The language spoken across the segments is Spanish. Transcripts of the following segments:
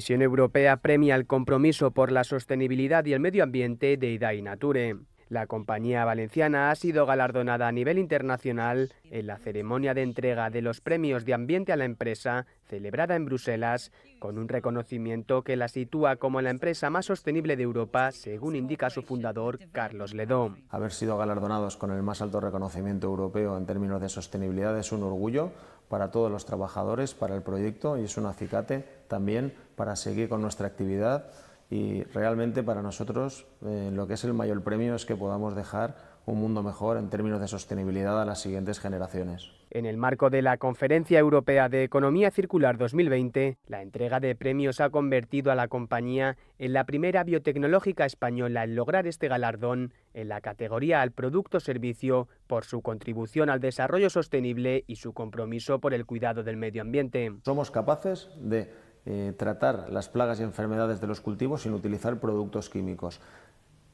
Comisión Europea premia el compromiso por la sostenibilidad y el medio ambiente de IDAI Nature. La compañía valenciana ha sido galardonada a nivel internacional en la ceremonia de entrega de los premios de ambiente a la empresa celebrada en Bruselas, con un reconocimiento que la sitúa como la empresa más sostenible de Europa, según indica su fundador, Carlos Ledón. Haber sido galardonados con el más alto reconocimiento europeo en términos de sostenibilidad es un orgullo, para todos los trabajadores, para el proyecto y es un acicate también para seguir con nuestra actividad y realmente para nosotros eh, lo que es el mayor premio es que podamos dejar un mundo mejor en términos de sostenibilidad a las siguientes generaciones. En el marco de la Conferencia Europea de Economía Circular 2020, la entrega de premios ha convertido a la compañía en la primera biotecnológica española en lograr este galardón en la categoría al producto-servicio por su contribución al desarrollo sostenible y su compromiso por el cuidado del medio ambiente. Somos capaces de eh, tratar las plagas y enfermedades de los cultivos sin utilizar productos químicos.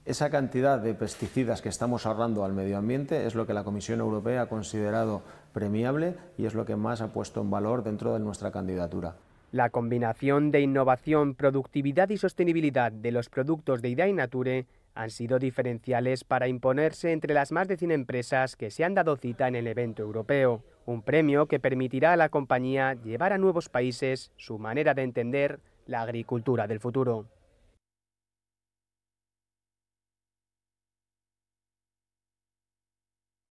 Esa cantidad de pesticidas que estamos ahorrando al medio ambiente es lo que la Comisión Europea ha considerado premiable y es lo que más ha puesto en valor dentro de nuestra candidatura. La combinación de innovación, productividad y sostenibilidad de los productos de IDA y Nature han sido diferenciales para imponerse entre las más de 100 empresas que se han dado cita en el evento europeo un premio que permitirá a la compañía llevar a nuevos países su manera de entender la agricultura del futuro.